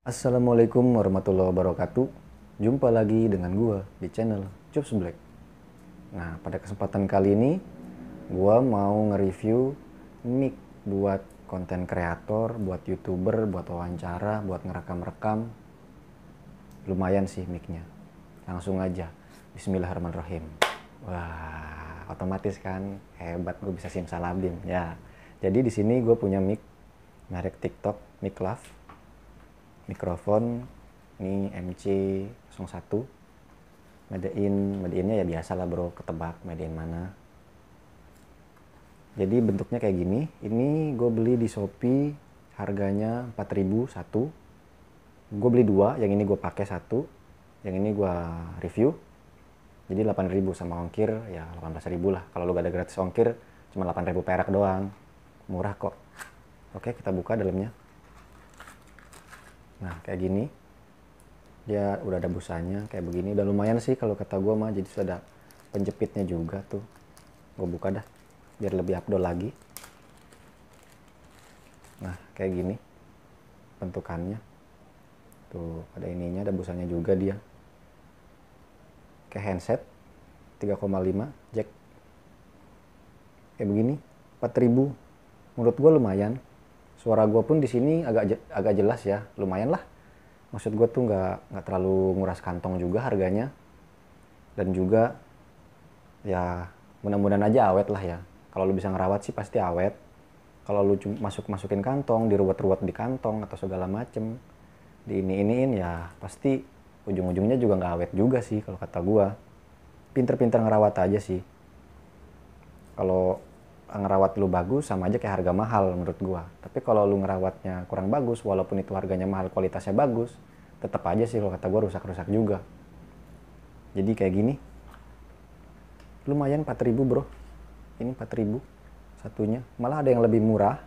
Assalamualaikum warahmatullahi wabarakatuh. Jumpa lagi dengan gua di channel Jobs Black. Nah, pada kesempatan kali ini gua mau nge-review mic buat konten kreator, buat YouTuber, buat wawancara, buat ngerekam-rekam. Lumayan sih micnya. Langsung aja. Bismillahirrahmanirrahim. Wah, otomatis kan hebat gue bisa simsalabim ya. Jadi di sini gue punya mic merek TikTok, mic Love mikrofon ini MC01 Medein, Medeinnya ya biasa lah bro, ketebak Medein mana jadi bentuknya kayak gini ini gue beli di Shopee harganya 4000 satu gue beli dua yang ini gue pakai satu yang ini gue review jadi 8000 sama ongkir ya 18000 lah kalau lu gak ada gratis ongkir cuma 8000 perak doang murah kok oke kita buka dalamnya Nah, kayak gini. Dia udah ada busanya kayak begini. udah lumayan sih kalau kata gue mah. Jadi sudah ada penjepitnya juga tuh. Gue buka dah. Biar lebih abdol lagi. Nah, kayak gini. Bentukannya. Tuh, ada ininya, ada busanya juga dia. Kayak handset. 3,5 jack. Kayak begini. 4000. Menurut gue lumayan suara gue pun di sini agak agak jelas ya lumayan lah maksud gue tuh nggak nggak terlalu nguras kantong juga harganya dan juga ya mudah-mudahan aja awet lah ya kalau lu bisa ngerawat sih pasti awet kalau lu masuk masukin kantong diruat-ruat di kantong atau segala macem di ini iniin ya pasti ujung-ujungnya juga nggak awet juga sih kalau kata gue. pinter-pinter ngerawat aja sih kalau ngerawat lu bagus sama aja kayak harga mahal menurut gua. Tapi kalau lu ngerawatnya kurang bagus walaupun itu harganya mahal kualitasnya bagus, tetap aja sih kalau kata gua rusak-rusak juga. Jadi kayak gini. Lumayan 4000, Bro. Ini 4000 satunya. Malah ada yang lebih murah.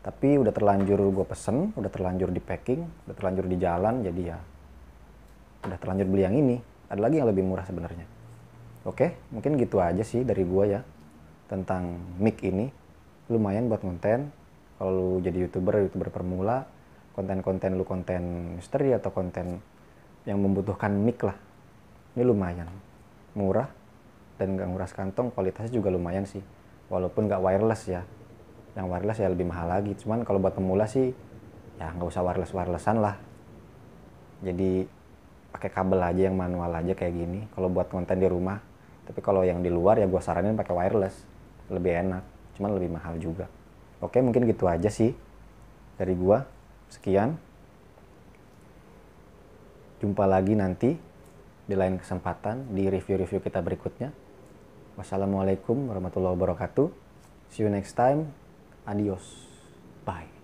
Tapi udah terlanjur gua pesen, udah terlanjur di packing, udah terlanjur di jalan jadi ya udah terlanjur beli yang ini. Ada lagi yang lebih murah sebenarnya. Oke, mungkin gitu aja sih dari gua ya tentang mic ini lumayan buat konten kalau lu jadi youtuber youtuber permula konten-konten lu konten misteri atau konten yang membutuhkan mic lah ini lumayan murah dan gak nguras kantong kualitasnya juga lumayan sih walaupun gak wireless ya yang wireless ya lebih mahal lagi cuman kalau buat pemula sih ya nggak usah wireless wirelessan lah jadi pakai kabel aja yang manual aja kayak gini kalau buat konten di rumah tapi kalau yang di luar ya gue saranin pakai wireless lebih enak cuman lebih mahal juga oke mungkin gitu aja sih dari gua sekian jumpa lagi nanti di lain kesempatan di review-review kita berikutnya wassalamualaikum warahmatullahi wabarakatuh see you next time adios bye